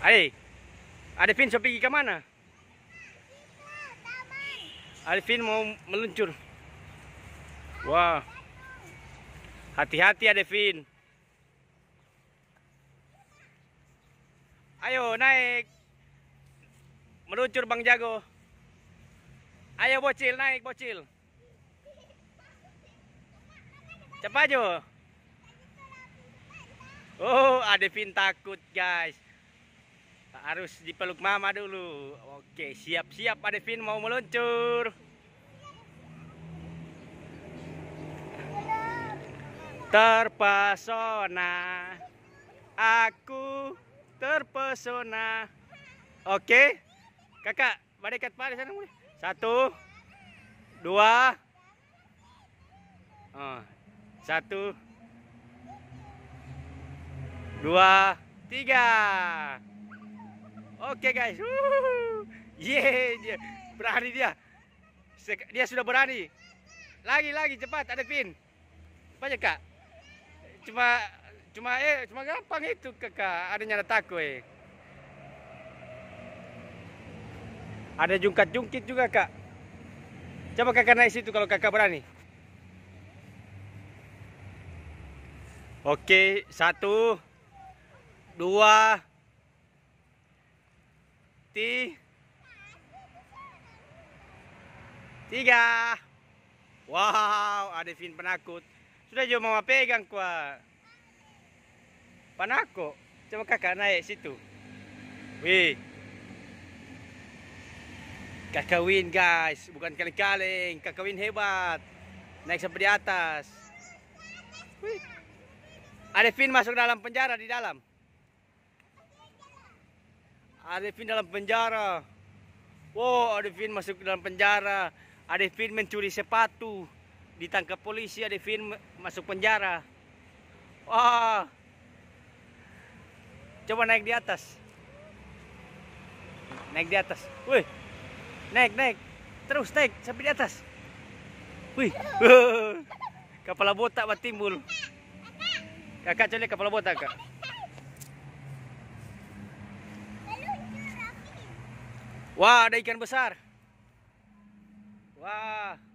Ari, Arifin sampai pergi ke mana? Arifin mau meluncur. Wah. Wow. Hati-hati Arifin. Ayo naik. Meluncur Bang Jago. Ayo bocil naik bocil. Cepat jo. Oh, Arifin takut guys harus dipeluk mama dulu oke siap-siap Pak mau meluncur terpesona aku terpesona oke kakak balikat pak sana mulai satu dua oh, satu dua tiga Oke okay, guys. ye Yeay dia. Berani dia. Dia sudah berani. Lagi lagi cepat ada pin. Banyak Kak. Cuma cuma eh cuma gampang itu kak, Ada nyala takut eh. Ada jungkat-jungkit juga Kak. Coba Kakak naik situ kalau Kakak berani. Oke, okay, satu, dua, ti tiga wow ada fin penakut sudah jauh mama pegang kuah panako coba kakak naik situ wih kakak win guys bukan kaleng-kaleng kakak win hebat naik sampai di atas wih. ada fin masuk dalam penjara di dalam Arifin dalam penjara. Wow, Arifin masuk dalam penjara. Arifin mencuri sepatu. Ditangkap polisi, Arifin masuk penjara. Wah. Coba naik di atas. Naik di atas. Wih. Naik, naik. Terus naik sampai di atas. Wih. Kepala botak timbul. Kakak coba kepala botak, Kak. Wah, ada ikan besar. Wah.